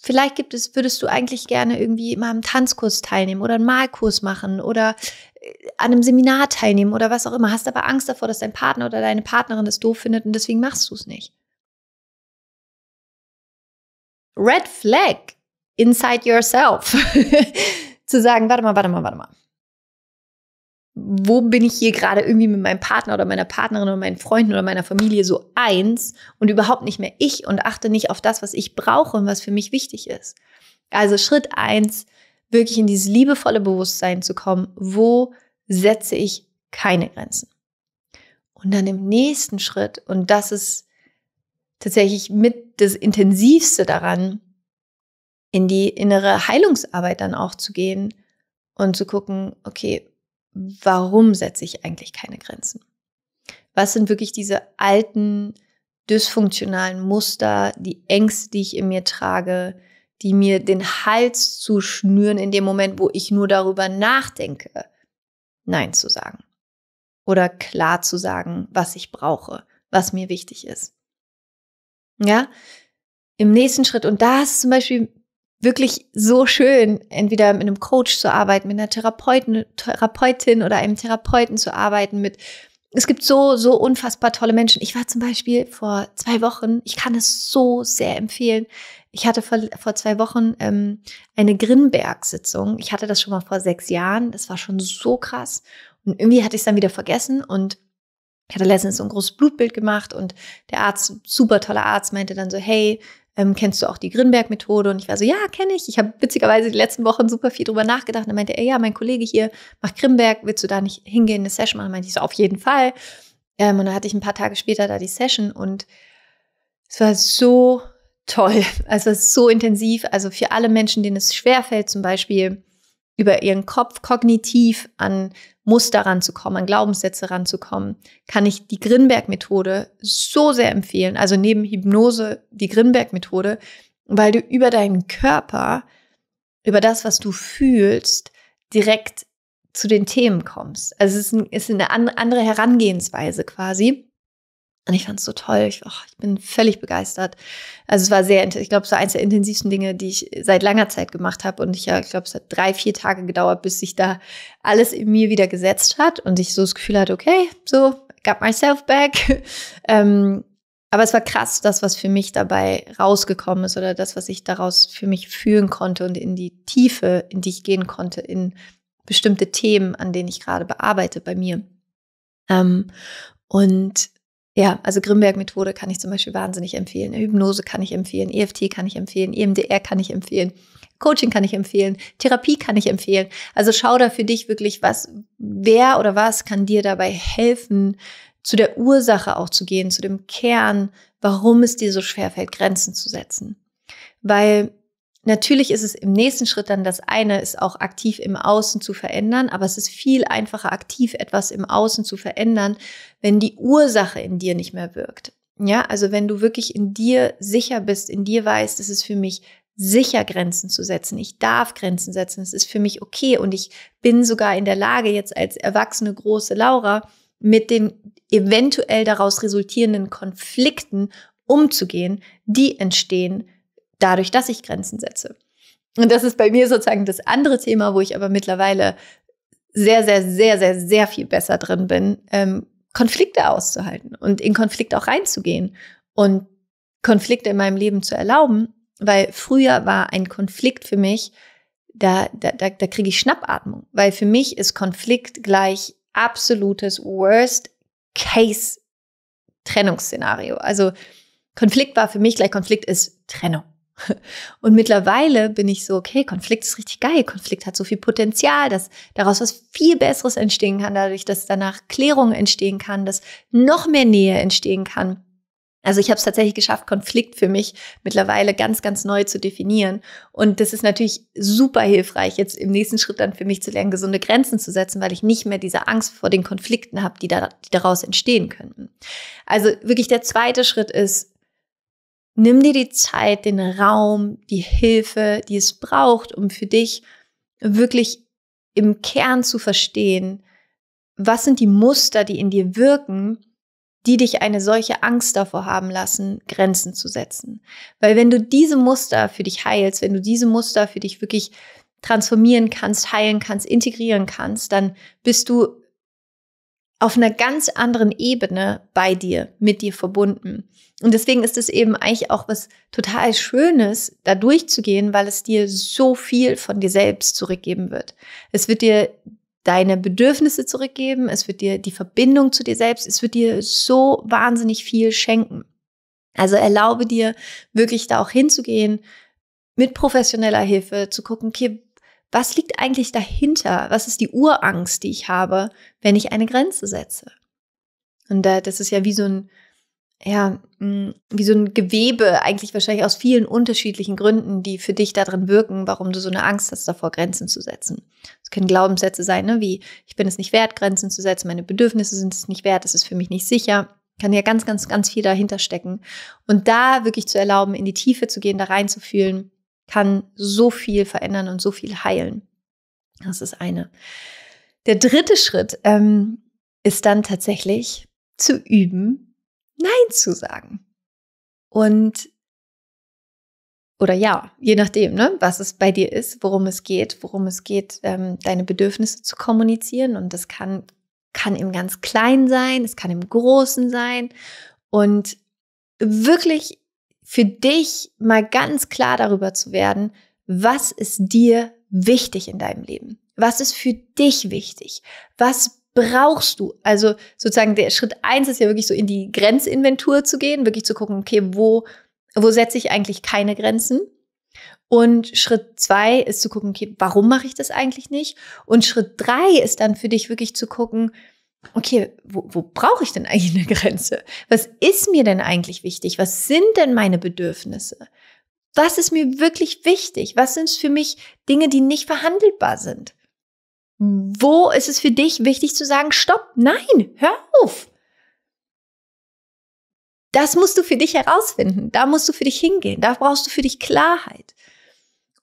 Vielleicht gibt es, würdest du eigentlich gerne irgendwie mal am Tanzkurs teilnehmen oder einen Malkurs machen oder äh, an einem Seminar teilnehmen oder was auch immer, hast aber Angst davor, dass dein Partner oder deine Partnerin das doof findet und deswegen machst du es nicht. Red Flag inside yourself. Zu sagen, warte mal, warte mal, warte mal wo bin ich hier gerade irgendwie mit meinem Partner oder meiner Partnerin oder meinen Freunden oder meiner Familie so eins und überhaupt nicht mehr ich und achte nicht auf das, was ich brauche und was für mich wichtig ist. Also Schritt eins, wirklich in dieses liebevolle Bewusstsein zu kommen, wo setze ich keine Grenzen. Und dann im nächsten Schritt, und das ist tatsächlich mit das Intensivste daran, in die innere Heilungsarbeit dann auch zu gehen und zu gucken, okay, warum setze ich eigentlich keine Grenzen? Was sind wirklich diese alten, dysfunktionalen Muster, die Ängste, die ich in mir trage, die mir den Hals zu schnüren in dem Moment, wo ich nur darüber nachdenke, Nein zu sagen. Oder klar zu sagen, was ich brauche, was mir wichtig ist. Ja, im nächsten Schritt, und das ist zum Beispiel wirklich so schön, entweder mit einem Coach zu arbeiten, mit einer Therapeuten, Therapeutin oder einem Therapeuten zu arbeiten, mit es gibt so, so unfassbar tolle Menschen. Ich war zum Beispiel vor zwei Wochen, ich kann es so sehr empfehlen. Ich hatte vor, vor zwei Wochen ähm, eine Grinberg-Sitzung. Ich hatte das schon mal vor sechs Jahren. Das war schon so krass. Und irgendwie hatte ich es dann wieder vergessen und ich hatte letztens so ein großes Blutbild gemacht und der Arzt, super toller Arzt, meinte dann so, hey, ähm, kennst du auch die Grinberg-Methode? Und ich war so, ja, kenne ich. Ich habe witzigerweise die letzten Wochen super viel drüber nachgedacht. Und dann meinte er, ja, mein Kollege hier macht Grinberg, willst du da nicht hingehen, eine Session machen? Und meinte ich so, auf jeden Fall. Ähm, und dann hatte ich ein paar Tage später da die Session und es war so toll. Also es war so intensiv. Also für alle Menschen, denen es schwerfällt, zum Beispiel über ihren Kopf kognitiv an Muster ranzukommen, an Glaubenssätze ranzukommen, kann ich die Grinberg-Methode so sehr empfehlen. Also neben Hypnose die Grinberg-Methode, weil du über deinen Körper, über das, was du fühlst, direkt zu den Themen kommst. Also es ist, ein, ist eine andere Herangehensweise quasi. Und ich fand es so toll. Ich, oh, ich, bin völlig begeistert. Also es war sehr, ich glaube, es war eines der intensivsten Dinge, die ich seit langer Zeit gemacht habe. Und ich, ja, ich glaube, es hat drei, vier Tage gedauert, bis sich da alles in mir wieder gesetzt hat und ich so das Gefühl hatte, okay, so, got myself back. ähm, aber es war krass, das, was für mich dabei rausgekommen ist oder das, was ich daraus für mich fühlen konnte und in die Tiefe, in die ich gehen konnte, in bestimmte Themen, an denen ich gerade bearbeite bei mir. Ähm, und ja, also Grimberg-Methode kann ich zum Beispiel wahnsinnig empfehlen. Hypnose kann ich empfehlen, EFT kann ich empfehlen, EMDR kann ich empfehlen, Coaching kann ich empfehlen, Therapie kann ich empfehlen. Also schau da für dich wirklich, was, wer oder was kann dir dabei helfen, zu der Ursache auch zu gehen, zu dem Kern, warum es dir so schwerfällt, Grenzen zu setzen. Weil Natürlich ist es im nächsten Schritt dann das eine, ist auch aktiv im Außen zu verändern, aber es ist viel einfacher, aktiv etwas im Außen zu verändern, wenn die Ursache in dir nicht mehr wirkt. Ja, also wenn du wirklich in dir sicher bist, in dir weißt, es ist für mich sicher Grenzen zu setzen. Ich darf Grenzen setzen. Es ist für mich okay und ich bin sogar in der Lage, jetzt als erwachsene große Laura mit den eventuell daraus resultierenden Konflikten umzugehen, die entstehen, dadurch, dass ich Grenzen setze. Und das ist bei mir sozusagen das andere Thema, wo ich aber mittlerweile sehr, sehr, sehr, sehr, sehr viel besser drin bin, ähm, Konflikte auszuhalten und in Konflikt auch reinzugehen und Konflikte in meinem Leben zu erlauben, weil früher war ein Konflikt für mich, da, da, da, da kriege ich Schnappatmung, weil für mich ist Konflikt gleich absolutes Worst-Case-Trennungsszenario. Also Konflikt war für mich gleich Konflikt ist Trennung. Und mittlerweile bin ich so, okay, Konflikt ist richtig geil. Konflikt hat so viel Potenzial, dass daraus was viel Besseres entstehen kann, dadurch, dass danach Klärung entstehen kann, dass noch mehr Nähe entstehen kann. Also ich habe es tatsächlich geschafft, Konflikt für mich mittlerweile ganz, ganz neu zu definieren. Und das ist natürlich super hilfreich, jetzt im nächsten Schritt dann für mich zu lernen, gesunde Grenzen zu setzen, weil ich nicht mehr diese Angst vor den Konflikten habe, die, die daraus entstehen könnten. Also wirklich der zweite Schritt ist, Nimm dir die Zeit, den Raum, die Hilfe, die es braucht, um für dich wirklich im Kern zu verstehen, was sind die Muster, die in dir wirken, die dich eine solche Angst davor haben lassen, Grenzen zu setzen. Weil wenn du diese Muster für dich heilst, wenn du diese Muster für dich wirklich transformieren kannst, heilen kannst, integrieren kannst, dann bist du auf einer ganz anderen Ebene bei dir, mit dir verbunden. Und deswegen ist es eben eigentlich auch was total Schönes, da durchzugehen, weil es dir so viel von dir selbst zurückgeben wird. Es wird dir deine Bedürfnisse zurückgeben, es wird dir die Verbindung zu dir selbst, es wird dir so wahnsinnig viel schenken. Also erlaube dir wirklich da auch hinzugehen, mit professioneller Hilfe zu gucken, okay, was liegt eigentlich dahinter? Was ist die Urangst, die ich habe, wenn ich eine Grenze setze? Und das ist ja wie so ein, ja, hm, wie so ein Gewebe, eigentlich wahrscheinlich aus vielen unterschiedlichen Gründen, die für dich darin wirken, warum du so eine Angst hast, davor Grenzen zu setzen. Es können Glaubenssätze sein, ne, wie ich bin es nicht wert, Grenzen zu setzen, meine Bedürfnisse sind es nicht wert, es ist für mich nicht sicher. Kann ja ganz, ganz, ganz viel dahinter stecken. Und da wirklich zu erlauben, in die Tiefe zu gehen, da reinzufühlen, kann so viel verändern und so viel heilen. Das ist eine. Der dritte Schritt ähm, ist dann tatsächlich zu üben, Nein zu sagen. Und oder ja, je nachdem, ne, was es bei dir ist, worum es geht, worum es geht, ähm, deine Bedürfnisse zu kommunizieren. Und das kann, kann im ganz Kleinen sein, es kann im Großen sein. Und wirklich für dich mal ganz klar darüber zu werden, was ist dir wichtig in deinem Leben? Was ist für dich wichtig? Was brauchst du? Also sozusagen der Schritt eins ist ja wirklich so in die Grenzinventur zu gehen, wirklich zu gucken, okay, wo, wo setze ich eigentlich keine Grenzen? Und Schritt zwei ist zu gucken, okay, warum mache ich das eigentlich nicht? Und Schritt drei ist dann für dich wirklich zu gucken, okay, wo, wo brauche ich denn eigentlich eine Grenze? Was ist mir denn eigentlich wichtig? Was sind denn meine Bedürfnisse? Was ist mir wirklich wichtig? Was sind für mich Dinge, die nicht verhandelbar sind? Wo ist es für dich wichtig zu sagen, stopp, nein, hör auf? Das musst du für dich herausfinden. Da musst du für dich hingehen. Da brauchst du für dich Klarheit.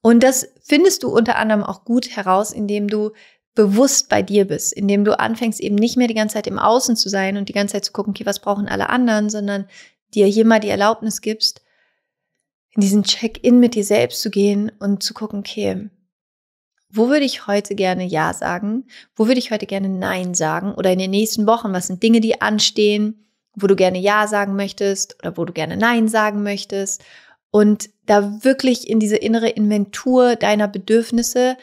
Und das findest du unter anderem auch gut heraus, indem du bewusst bei dir bist, indem du anfängst eben nicht mehr die ganze Zeit im Außen zu sein und die ganze Zeit zu gucken, okay, was brauchen alle anderen, sondern dir hier mal die Erlaubnis gibst, in diesen Check-in mit dir selbst zu gehen und zu gucken, okay, wo würde ich heute gerne Ja sagen? Wo würde ich heute gerne Nein sagen? Oder in den nächsten Wochen, was sind Dinge, die anstehen, wo du gerne Ja sagen möchtest oder wo du gerne Nein sagen möchtest? Und da wirklich in diese innere Inventur deiner Bedürfnisse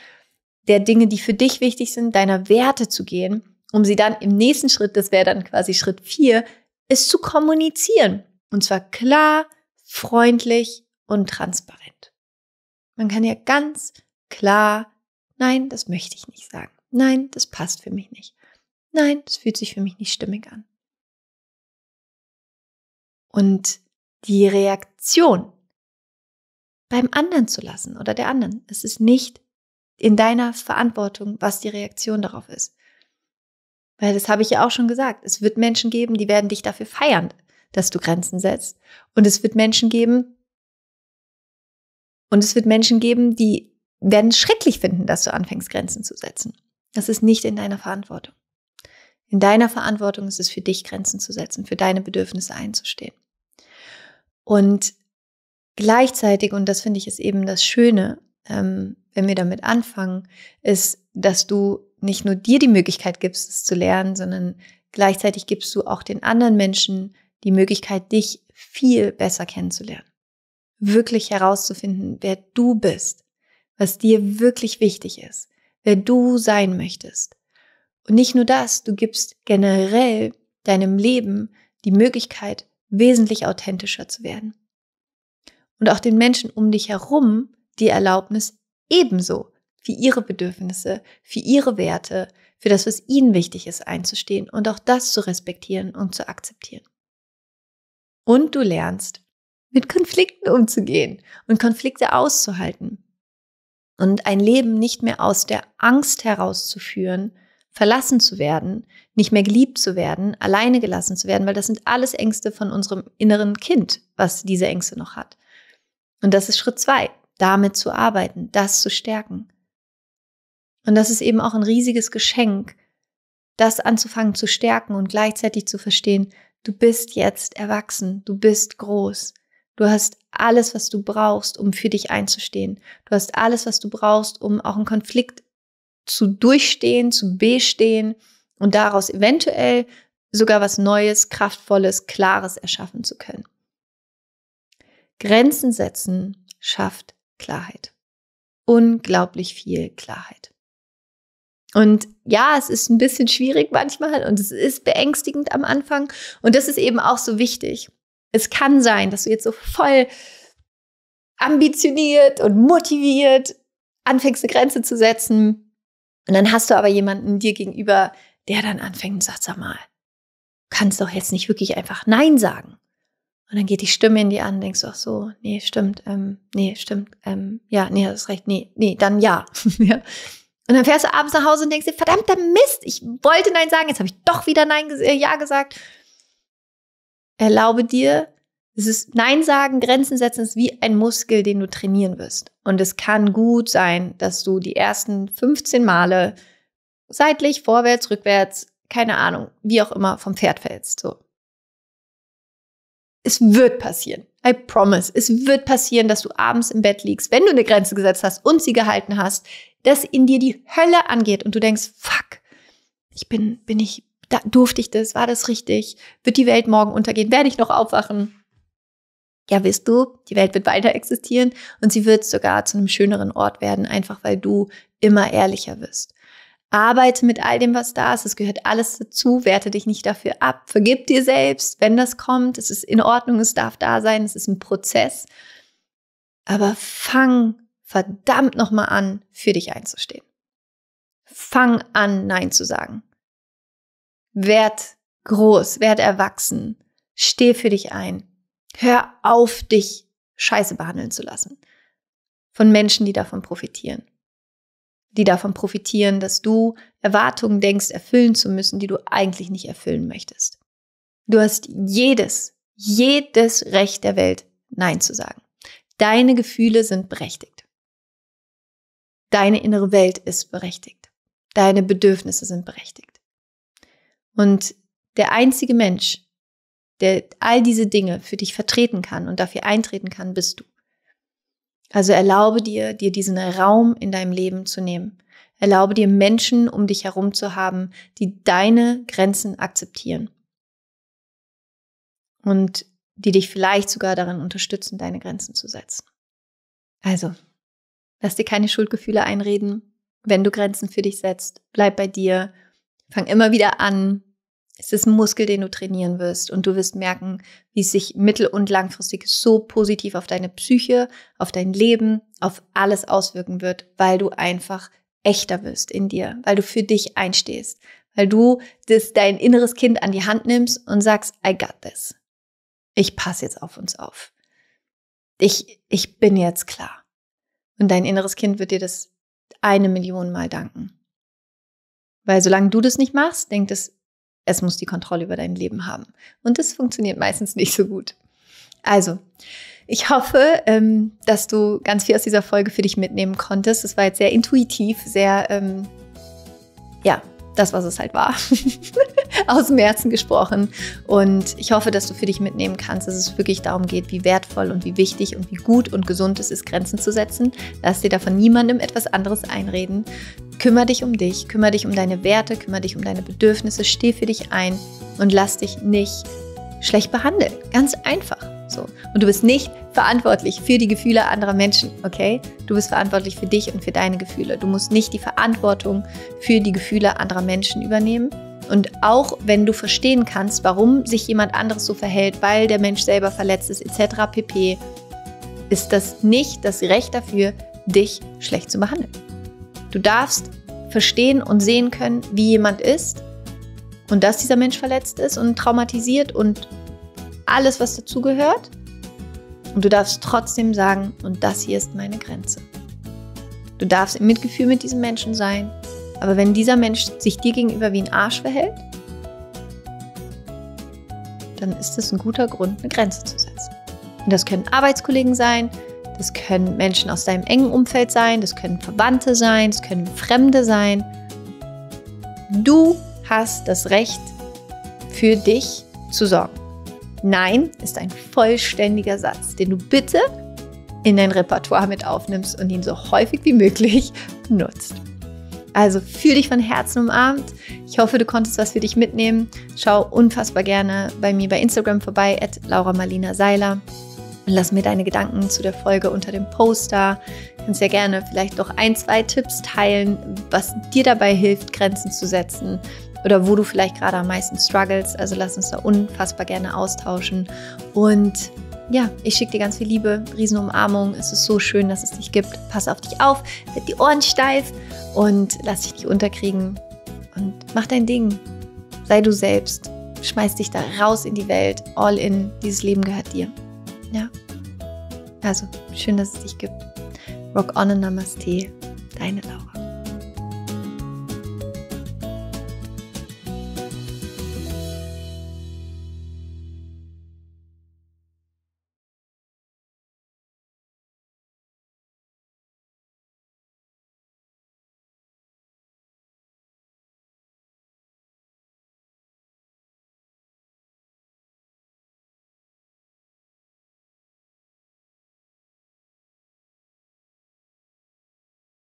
der Dinge, die für dich wichtig sind, deiner Werte zu gehen, um sie dann im nächsten Schritt, das wäre dann quasi Schritt vier, ist zu kommunizieren. Und zwar klar, freundlich und transparent. Man kann ja ganz klar, nein, das möchte ich nicht sagen. Nein, das passt für mich nicht. Nein, das fühlt sich für mich nicht stimmig an. Und die Reaktion beim anderen zu lassen oder der anderen, es ist nicht in deiner Verantwortung, was die Reaktion darauf ist. Weil das habe ich ja auch schon gesagt. Es wird Menschen geben, die werden dich dafür feiern, dass du Grenzen setzt. Und es wird Menschen geben, und es wird Menschen geben, die werden es schrecklich finden, dass du anfängst, Grenzen zu setzen. Das ist nicht in deiner Verantwortung. In deiner Verantwortung ist es für dich, Grenzen zu setzen, für deine Bedürfnisse einzustehen. Und gleichzeitig, und das finde ich ist eben das Schöne, ähm, wenn wir damit anfangen, ist, dass du nicht nur dir die Möglichkeit gibst, es zu lernen, sondern gleichzeitig gibst du auch den anderen Menschen die Möglichkeit, dich viel besser kennenzulernen. Wirklich herauszufinden, wer du bist, was dir wirklich wichtig ist, wer du sein möchtest. Und nicht nur das, du gibst generell deinem Leben die Möglichkeit, wesentlich authentischer zu werden. Und auch den Menschen um dich herum die Erlaubnis ebenso für ihre Bedürfnisse, für ihre Werte, für das, was ihnen wichtig ist, einzustehen und auch das zu respektieren und zu akzeptieren. Und du lernst, mit Konflikten umzugehen und Konflikte auszuhalten und ein Leben nicht mehr aus der Angst herauszuführen, verlassen zu werden, nicht mehr geliebt zu werden, alleine gelassen zu werden, weil das sind alles Ängste von unserem inneren Kind, was diese Ängste noch hat. Und das ist Schritt zwei damit zu arbeiten, das zu stärken. Und das ist eben auch ein riesiges Geschenk, das anzufangen zu stärken und gleichzeitig zu verstehen, du bist jetzt erwachsen, du bist groß, du hast alles, was du brauchst, um für dich einzustehen, du hast alles, was du brauchst, um auch einen Konflikt zu durchstehen, zu bestehen und daraus eventuell sogar was Neues, Kraftvolles, Klares erschaffen zu können. Grenzen setzen schafft Klarheit. Unglaublich viel Klarheit. Und ja, es ist ein bisschen schwierig manchmal und es ist beängstigend am Anfang. Und das ist eben auch so wichtig. Es kann sein, dass du jetzt so voll ambitioniert und motiviert anfängst, eine Grenze zu setzen. Und dann hast du aber jemanden dir gegenüber, der dann anfängt und sagt, sag mal, kannst doch jetzt nicht wirklich einfach Nein sagen. Und dann geht die Stimme in dir an, denkst du, ach so, nee, stimmt, ähm, nee, stimmt, ähm, ja, nee, hast recht, nee, nee, dann ja. ja. Und dann fährst du abends nach Hause und denkst dir, verdammter Mist, ich wollte Nein sagen, jetzt habe ich doch wieder Nein, äh, Ja gesagt. Erlaube dir, es ist Nein sagen, Grenzen setzen ist wie ein Muskel, den du trainieren wirst. Und es kann gut sein, dass du die ersten 15 Male seitlich, vorwärts, rückwärts, keine Ahnung, wie auch immer, vom Pferd fällst. So es wird passieren. I promise. Es wird passieren, dass du abends im Bett liegst, wenn du eine Grenze gesetzt hast und sie gehalten hast, dass in dir die Hölle angeht und du denkst, fuck, ich bin, bin ich, da, durfte ich das, war das richtig? Wird die Welt morgen untergehen? Werde ich noch aufwachen? Ja, wirst du, die Welt wird weiter existieren und sie wird sogar zu einem schöneren Ort werden, einfach weil du immer ehrlicher wirst. Arbeite mit all dem, was da ist. Es gehört alles dazu. Werte dich nicht dafür ab. Vergib dir selbst, wenn das kommt. Es ist in Ordnung. Es darf da sein. Es ist ein Prozess. Aber fang verdammt nochmal an, für dich einzustehen. Fang an, Nein zu sagen. Werd groß, werd erwachsen. Steh für dich ein. Hör auf, dich scheiße behandeln zu lassen. Von Menschen, die davon profitieren die davon profitieren, dass du Erwartungen denkst, erfüllen zu müssen, die du eigentlich nicht erfüllen möchtest. Du hast jedes, jedes Recht der Welt, Nein zu sagen. Deine Gefühle sind berechtigt. Deine innere Welt ist berechtigt. Deine Bedürfnisse sind berechtigt. Und der einzige Mensch, der all diese Dinge für dich vertreten kann und dafür eintreten kann, bist du. Also erlaube dir, dir diesen Raum in deinem Leben zu nehmen. Erlaube dir Menschen um dich herum zu haben, die deine Grenzen akzeptieren und die dich vielleicht sogar darin unterstützen, deine Grenzen zu setzen. Also, lass dir keine Schuldgefühle einreden, wenn du Grenzen für dich setzt. Bleib bei dir, fang immer wieder an, es ist ein Muskel, den du trainieren wirst und du wirst merken, wie es sich mittel- und langfristig so positiv auf deine Psyche, auf dein Leben, auf alles auswirken wird, weil du einfach echter wirst in dir, weil du für dich einstehst, weil du das, dein inneres Kind an die Hand nimmst und sagst, I got this. Ich passe jetzt auf uns auf. Ich, ich bin jetzt klar. Und dein inneres Kind wird dir das eine Million Mal danken. Weil solange du das nicht machst, denkt es es muss die Kontrolle über dein Leben haben. Und das funktioniert meistens nicht so gut. Also, ich hoffe, ähm, dass du ganz viel aus dieser Folge für dich mitnehmen konntest. Es war jetzt sehr intuitiv, sehr, ähm, ja, das, was es halt war. Aus dem Herzen gesprochen. Und ich hoffe, dass du für dich mitnehmen kannst, dass es wirklich darum geht, wie wertvoll und wie wichtig und wie gut und gesund es ist, Grenzen zu setzen. Lass dir davon niemandem etwas anderes einreden. Kümmer dich um dich, kümmer dich um deine Werte, kümmer dich um deine Bedürfnisse, steh für dich ein und lass dich nicht schlecht behandeln. Ganz einfach. So. Und du bist nicht verantwortlich für die Gefühle anderer Menschen, okay? Du bist verantwortlich für dich und für deine Gefühle. Du musst nicht die Verantwortung für die Gefühle anderer Menschen übernehmen. Und auch wenn du verstehen kannst, warum sich jemand anderes so verhält, weil der Mensch selber verletzt ist, etc., pp., ist das nicht das Recht dafür, dich schlecht zu behandeln. Du darfst verstehen und sehen können, wie jemand ist und dass dieser Mensch verletzt ist und traumatisiert und alles, was dazugehört. Und du darfst trotzdem sagen, und das hier ist meine Grenze. Du darfst im Mitgefühl mit diesem Menschen sein, aber wenn dieser Mensch sich dir gegenüber wie ein Arsch verhält, dann ist es ein guter Grund, eine Grenze zu setzen. Und das können Arbeitskollegen sein, das können Menschen aus deinem engen Umfeld sein, das können Verwandte sein, das können Fremde sein. Du hast das Recht, für dich zu sorgen. Nein ist ein vollständiger Satz, den du bitte in dein Repertoire mit aufnimmst und ihn so häufig wie möglich nutzt. Also fühl dich von Herzen umarmt. Ich hoffe, du konntest was für dich mitnehmen. Schau unfassbar gerne bei mir bei Instagram vorbei, at Laura Seiler. Und lass mir deine Gedanken zu der Folge unter dem Poster. Du kannst ja gerne vielleicht noch ein, zwei Tipps teilen, was dir dabei hilft, Grenzen zu setzen, oder wo du vielleicht gerade am meisten struggles. Also lass uns da unfassbar gerne austauschen. Und ja, ich schicke dir ganz viel Liebe, Riesenumarmung. Es ist so schön, dass es dich gibt. Pass auf dich auf, wird die Ohren steif und lass dich nicht unterkriegen. Und mach dein Ding. Sei du selbst. Schmeiß dich da raus in die Welt. All in. Dieses Leben gehört dir. Ja. Also, schön, dass es dich gibt. Rock on and Namaste. Deine Laura.